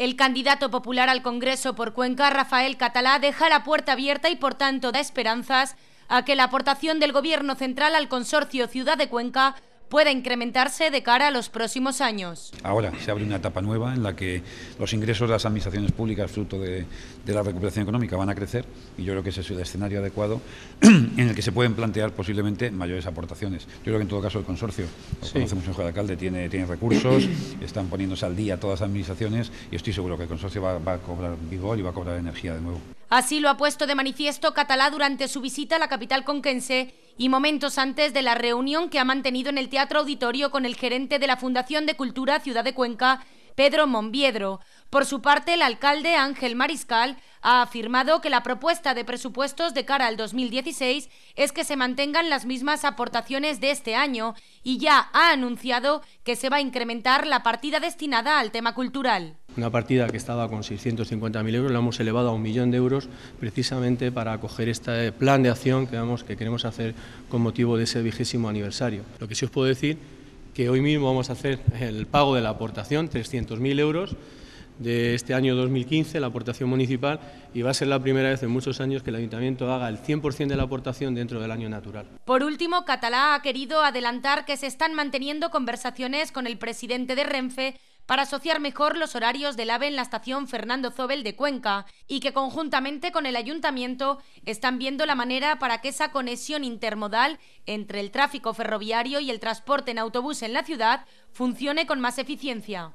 El candidato popular al Congreso por Cuenca, Rafael Catalá, deja la puerta abierta y por tanto da esperanzas a que la aportación del Gobierno Central al Consorcio Ciudad de Cuenca pueda incrementarse de cara a los próximos años. Ahora se abre una etapa nueva en la que los ingresos de las administraciones públicas, fruto de, la recuperación económica, van a crecer y yo creo que ese es el escenario adecuado en el que se pueden plantear posiblemente mayores aportaciones. Yo creo que en todo caso el consorcio, lo conocemos Alcalde, tiene, tiene recursos, están poniéndose al día todas las administraciones y estoy seguro que el consorcio va a cobrar vigor y va a cobrar energía de nuevo. Así lo ha puesto de manifiesto Catalá durante su visita a la capital conquense y momentos antes de la reunión que ha mantenido en el Teatro Auditorio con el gerente de la Fundación de Cultura Ciudad de Cuenca, Pedro Monviedro. Por su parte, el alcalde Ángel Mariscal ha afirmado que la propuesta de presupuestos de cara al 2016 es que se mantengan las mismas aportaciones de este año y ya ha anunciado que se va a incrementar la partida destinada al tema cultural. Una partida que estaba con 650.000 euros la hemos elevado a un millón de euros precisamente para acoger este plan de acción que, vamos, que queremos hacer con motivo de ese vigésimo aniversario. Lo que sí os puedo decir que hoy mismo vamos a hacer el pago de la aportación, 300.000 euros de este año 2015, la aportación municipal, y va a ser la primera vez en muchos años que el ayuntamiento haga el 100% de la aportación dentro del año natural. Por último, Catalá ha querido adelantar que se están manteniendo conversaciones con el presidente de Renfe para asociar mejor los horarios del AVE en la estación Fernando Zobel de Cuenca y que conjuntamente con el ayuntamiento están viendo la manera para que esa conexión intermodal entre el tráfico ferroviario y el transporte en autobús en la ciudad funcione con más eficiencia.